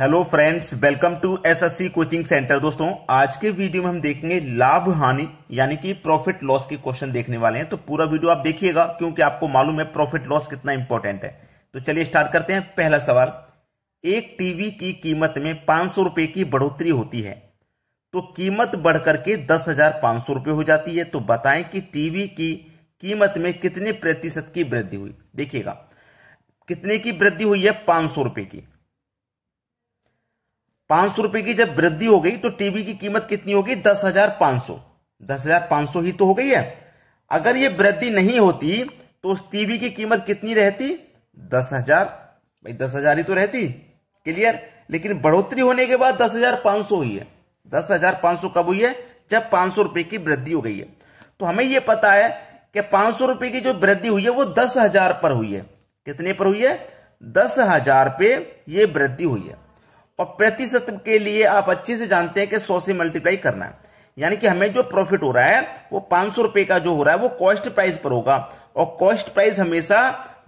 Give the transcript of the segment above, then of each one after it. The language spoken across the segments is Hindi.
hello friends welcome to SSC coaching centre दोस्तों आज के वीडियो में हम देखेंगे लाभ हानि यानी कि प्रॉफिट लॉस के क्वेश्चन देखने वाले हैं तो पूरा वीडियो आप देखिएगा क्योंकि आपको मालूम है प्रॉफिट लॉस कितना इंपॉर्टेंट है तो चलिए स्टार्ट करते हैं पहला सवाल एक टीवी की कीमत में पांच सौ रुपए की बढ़ोतरी होती है तो कीमत बढ़कर के दस हजार पांच सौ रुपए हो जाती है तो बताएं कि टीवी की कीमत में कितने प्रतिशत की वृद्धि हुई देखिएगा कितने की वृद्धि हुई है पांच सौ रुपए की पांच सौ रुपए की जब वृद्धि हो गई तो टीवी की कीमत कितनी होगी दस हजार पांच सौ दस हजार पांच सौ ही तो हो गई है अगर ये वृद्धि नहीं होती तो उस टीवी की कीमत कितनी रहती दस हजार भाई दस हजार ही तो रहती क्लियर लेकिन बढ़ोतरी होने के बाद दस हजार पांच सौ हुई है दस हजार पांच सौ कब हुई है जब पांच सौ रुपए की वृद्धि हो गई है तो हमें यह पता है कि पांच सौ रुपए की जो वृद्धि हुई है वो दस हजार पर हुई है कितने पर हुई है दस हजार पे ये वृद्धि हुई है और प्रतिशत के लिए आप अच्छे से जानते हैं कि सौ से मल्टीप्लाई करना है यानी कि हमें जो प्रॉफिट हो रहा है वो पांच सौ रुपए का जो हो रहा है वो कॉस्ट प्राइस पर होगा और कॉस्ट प्राइस हमेशा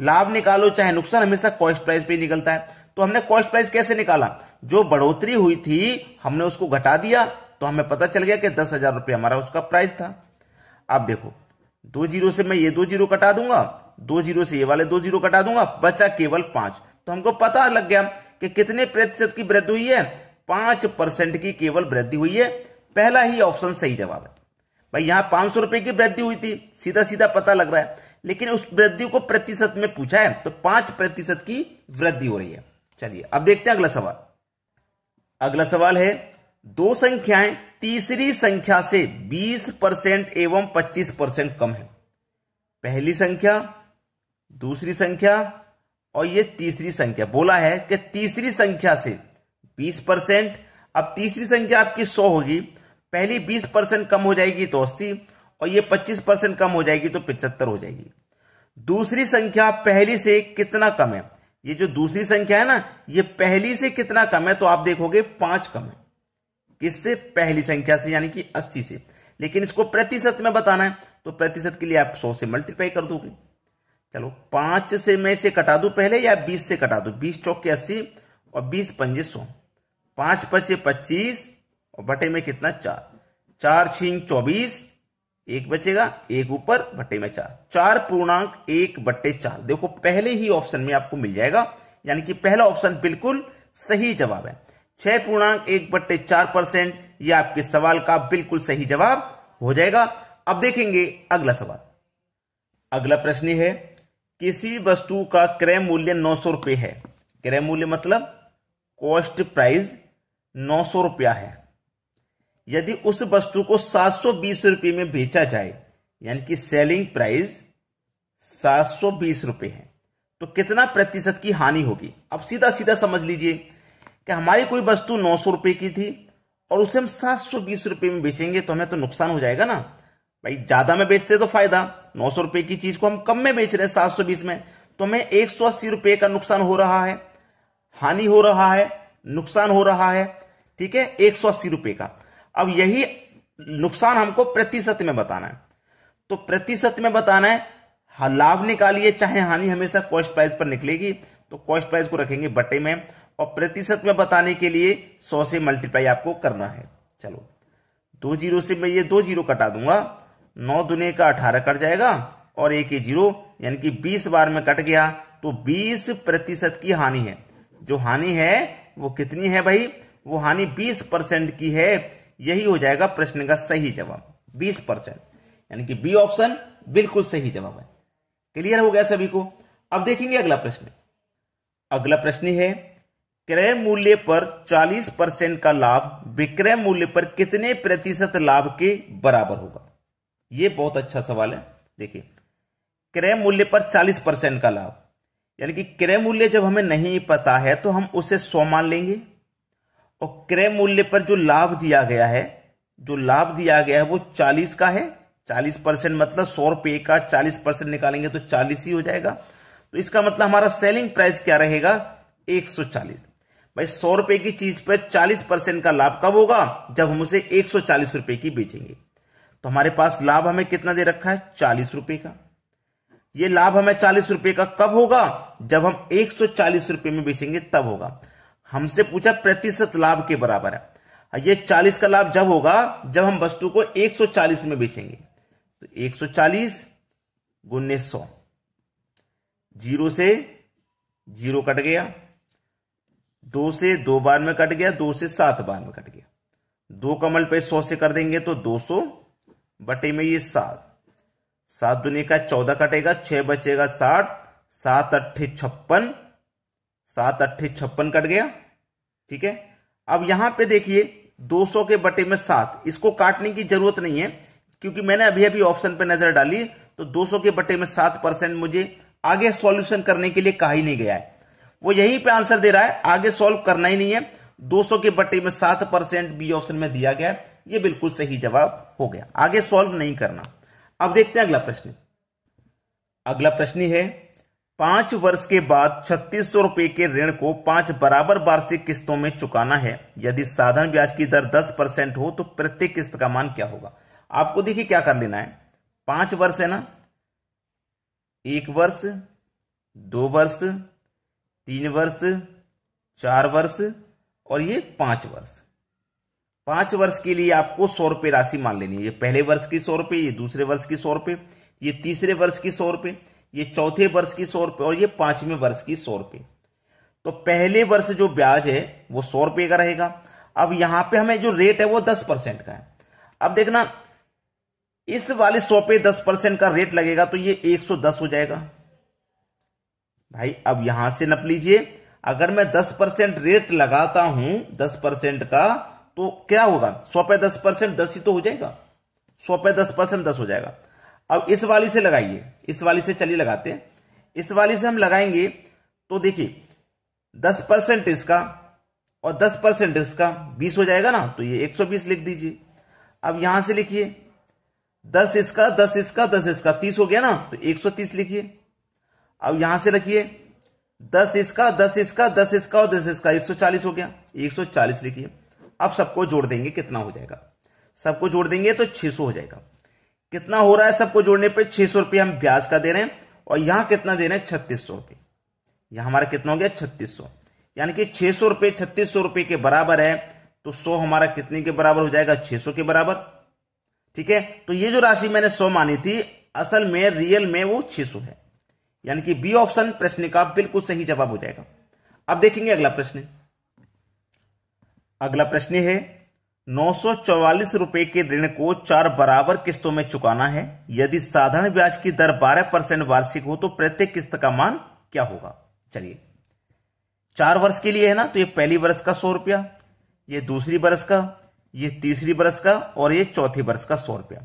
लाभ निकालो चाहे नुकसान हमेशा कॉस्ट प्राइस पे निकलता है तो हमने कॉस्ट प्राइस कैसे निकाला जो बढ़ोतरी हुई थी हमने उसको घटा दिया तो हमें पता चल गया कि दस हजार रुपये हमारा उसका प्राइस था अब देखो दो जीरो से मैं ये दो जीरो कटा दूंगा दो जीरो से ये वाले दो जीरो कटा दूंगा बचा केवल पांच तो हमको पता लग गया कि कितने प्रतिशत की वृद्धि हुई है पांच परसेंट की केवल वृद्धि हुई है पहला ही ऑप्शन सही जवाब है भाई यहां पांच सौ रुपए की वृद्धि हुई थी सीधा सीधा पता लग रहा है लेकिन उस वृद्धि को प्रतिशत में पूछा है तो पांच प्रतिशत की वृद्धि हो रही है चलिए अब देखते हैं अगला सवाल अगला सवाल है दो संख्याएं तीसरी संख्या से 20 परसेंट एवं 25 परसेंट कम है पहली संख्या दूसरी संख्या और ये तीसरी संख्या बोला है कि तीसरी संख्या से 20 परसेंट अब तीसरी संख्या आपकी 100 होगी पहली 20 परसेंट कम हो जाएगी तो अस्सी और ये 25 परसेंट कम हो जाएगी तो पिचहत्तर हो जाएगी दूसरी संख्या पहली से कितना कम है ये जो दूसरी संख्या है ना ये पहली से कितना कम है तो आप देखोगे पांच कम है किससे पहली संख्या से यानी कि अस्सी से लेकिन इसको प्रतिशत में बताना है तो प्रतिशत के लिए आप सौ से मल्टीप्लाई कर दोगे चलो पांच से मैं इसे कटा दू पहले या बीस से कटा दू बीस चौके अस्सी और बीस पंजे सौ पांच पचे पच्चीस और बटे में कितना चार चार छीन चौबीस एक बचेगा एक ऊपर बटे में चार चार पूर्णांक एक बट्टे चार देखो पहले ही ऑप्शन में आपको मिल जाएगा यानी कि पहला ऑप्शन बिल्कुल सही जवाब है छह पूर्णांक एक बट्टे चार परसेंट यह आपके सवाल का बिल्कुल सही जवाब हो जाएगा अब देखेंगे अगला सवाल अगला प्रश्न है किसी वस्तु का क्रय मूल्य नौ सौ रुपये है क्रय मूल्य मतलब कॉस्ट प्राइस नौ सौ रुपया है यदि उस वस्तु को सात सौ बीस रुपये में बेचा जाए यानी कि सेलिंग प्राइस सात सौ बीस रुपये है तो कितना प्रतिशत की हानि होगी अब सीधा सीधा समझ लीजिए कि हमारी कोई वस्तु नौ सौ रुपये की थी और उसे हम सात सौ बीस रुपये में बेचेंगे तो हमें तो नुकसान हो जाएगा ना भाई ज़्यादा में बेचते तो फायदा नौ सौ रुपए की चीज को हम कम में बेच रहे हैं सात सौ बीस में तो हमें एक सौ अस्सी रुपए का नुकसान हो रहा है हानि हो रहा है नुकसान हो रहा है ठीक है एक सौ अस्सी रुपए का अब यही नुकसान हमको प्रतिशत में बताना है तो प्रतिशत में बताना है हाँ, लाभ निकालिए चाहे हानि हमेशा कॉस्ट प्राइस पर निकलेगी तो कॉस्ट प्राइस को रखेंगे बटे में और प्रतिशत में बताने के लिए सौ से मल्टीप्लाई आपको करना है चलो दो जीरो से मैं ये दो जीरो कटा दूंगा नौ दुने का अठारह कट जाएगा और एक ही जीरो यानी कि बीस बार में कट गया तो बीस प्रतिशत की हानि है जो हानि है वो कितनी है भाई वो हानि बीस परसेंट की है यही हो जाएगा प्रश्न का सही जवाब बीस परसेंट यानी कि बी ऑप्शन बिल्कुल सही जवाब है क्लियर हो गया सभी को अब देखेंगे अगला प्रश्न अगला प्रश्न है क्रय मूल्य पर 40 परसेंट का लाभ विक्रय मूल्य पर कितने प्रतिशत लाभ के बराबर होगा ये बहुत अच्छा सवाल है देखिए क्रय मूल्य पर 40 परसेंट का लाभ यानी कि क्रय मूल्य जब हमें नहीं पता है तो हम उसे सौ मान लेंगे और क्रय मूल्य पर जो लाभ दिया गया है जो लाभ दिया गया है वो चालीस का है चालीस परसेंट मतलब सौ रुपये का चालीस परसेंट निकालेंगे तो चालीस ही हो जाएगा तो इसका मतलब हमारा सेलिंग प्राइस क्या रहेगा एक सौ चालीस भाई सौ रुपए की चीज पर चालीस परसेंट का लाभ कब होगा जब हम उसे एक सौ चालीस रुपए की बेचेंगे तो हमारे पास लाभ हमें कितना दे रखा है चालीस रुपए का ये लाभ हमें चालीस रुपए का कब होगा जब हम एक सौ चालीस रुपए में बेचेंगे तब होगा हमसे पूछा प्रतिशत लाभ के बराबर है ये चालीस का लाभ जब होगा जब हम वस्तु को एक सौ चालीस में बेचेंगे तो एक सौ चालीस गुन्ने सौ जीरो से जीरो कट गया दो से दो बार में कट गया दो से सात बार में कट गया दो कमल पे सौ से कर देंगे तो दो सौ बटे में ये सात सात दुनिया का चौदह कटेगा छह बचेगा साठ सात अट्ठे छप्पन सात अट्ठे छप्पन कट गया ठीक है अब यहां पे देखिए 200 के बटे में सात इसको काटने की जरूरत नहीं है क्योंकि मैंने अभी अभी ऑप्शन पे नजर डाली तो 200 के बटे में सात परसेंट मुझे आगे सॉल्यूशन करने के लिए कहा ही नहीं गया है वो यहीं पे आंसर दे रहा है आगे सॉल्व करना ही नहीं है 200 के बटे में सात परसेंट बी ऑप्शन में दिया गया है ये बिल्कुल सही जवाब हो गया आगे सॉल्व नहीं करना अब देखते हैं अगला प्रश्न अगला प्रश्न है पांच वर्ष के बाद छत्तीस सौ रुपए के ऋण को पांच बराबर वार्षिक किस्तों में चुकाना है यदि साधन ब्याज की दर दस परसेंट हो तो प्रत्येक किस्त का मान क्या होगा आपको देखिए क्या कर लेना है पांच वर्ष है ना एक वर्ष दो वर्ष तीन वर्ष चार वर्ष और ये पांच वर्ष पांच वर्ष के लिए आपको सौ रुपये राशि मान लेनी है पहले वर्ष की सौ रुपये ये दूसरे वर्ष की सौ रुपये ये तीसरे वर्ष की सौ रुपये ये चौथे वर्ष की सौ रुपये और ये पांचवें वर्ष की सौ रुपये तो पहले वर्ष जो ब्याज है वो सौ रुपये का रहेगा अब यहां पे हमें जो रेट है वो दस परसेंट का है अब देखना इस वाले सौ पे दस परसेंट का रेट लगेगा तो ये एक सौ दस हो जाएगा भाई अब यहां से नप लीजिए अगर मैं दस परसेंट रेट लगाता हूं दस परसेंट का तो क्या होगा सौ पे दस परसेंट दस ही तो हो जाएगा सौ पे दस परसेंट दस हो जाएगा अब इस वाली से लगाइए इस वाली से चलिए लगाते हैं इस वाली से हम लगाएंगे तो देखिए दस परसेंट इसका और दस परसेंट इसका बीस हो जाएगा ना तो ये एक सौ बीस लिख दीजिए अब यहां से लिखिए दस इसका दस इसका दस इसका तीस हो गया ना तो एक सौ तीस लिखिए अब यहां से रखिए दस इसका दस इसका दस इसका और दस इसका एक सौ चालीस हो गया एक सौ चालीस लिखिए अब सबको जोड़ देंगे कितना हो जाएगा सबको जोड़ देंगे तो 600 हो जाएगा कितना हो रहा है सबको जोड़ने पर छह सौ रुपये हम ब्याज का दे रहे हैं और यहां कितना दे रहे हैं छत्तीस सौ रुपये यहां हमारा कितना हो गया छत्तीस सौ यानी कि छह सौ रुपये छत्तीस सौ रुपये के बराबर है तो सौ हमारा कितने के बराबर हो जाएगा छह सौ के बराबर ठीक है तो ये जो राशि मैंने सौ मानी थी असल में रियल में वो छह सौ है यानी कि बी ऑप्शन प्रश्न का बिल्कुल सही जवाब हो जाएगा अब देखेंगे अगला प्रश्न अगला प्रश्न है नौ रुपए के ऋण को चार बराबर किस्तों में चुकाना है यदि साधारण ब्याज की दर 12 परसेंट वार्षिक हो तो प्रत्येक किस्त का मान क्या होगा चलिए चार वर्ष के लिए है ना तो ये पहली वर्ष का सौ रुपया ये दूसरी वर्ष का ये तीसरी वर्ष का और ये चौथी वर्ष का सौ रुपया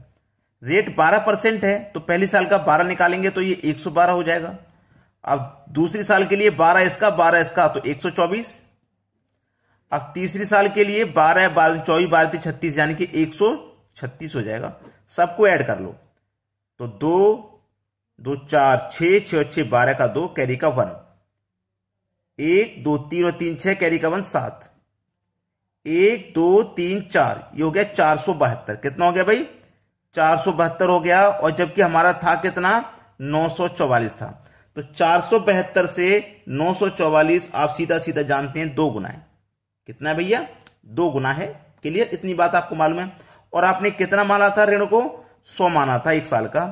रेट बारह परसेंट है तो पहले साल का बारह निकालेंगे तो ये एक सौ बारह हो जाएगा अब दूसरी साल के लिए बारह इसका बारह इसका तो एक सौ चौबीस अब तीसरे साल के लिए बारह बारह चौबीस बारह छत्तीस यानी कि एक सौ छत्तीस हो जाएगा सबको ऐड कर लो तो दो दो चार छ छ छ बारह का दो कैरी का वन एक दो तीन और तीन छह कैरी का वन सात एक दो तीन चार ये हो गया चार सौ बहत्तर कितना हो गया भाई चार सौ बहत्तर हो गया और जबकि हमारा था कितना नौ सौ चौवालीस था तो चार सौ बहत्तर से नौ सौ चौवालीस आप सीधा सीधा जानते हैं दो गुनाएं है कितना है भैया दो गुना है क्लियर इतनी बात आपको मालूम है और आपने कितना माना था ऋण को सौ माना था एक साल का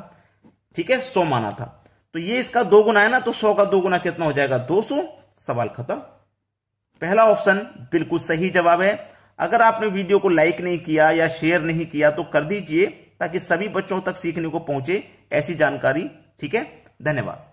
ठीक है सौ माना था तो ये इसका दो गुना है ना तो सौ का दो गुना कितना हो जाएगा दो सौ सवाल खत्म पहला ऑप्शन बिल्कुल सही जवाब है अगर आपने वीडियो को लाइक नहीं किया या शेयर नहीं किया तो कर दीजिए ताकि सभी बच्चों तक सीखने को पहुंचे ऐसी जानकारी ठीक है धन्यवाद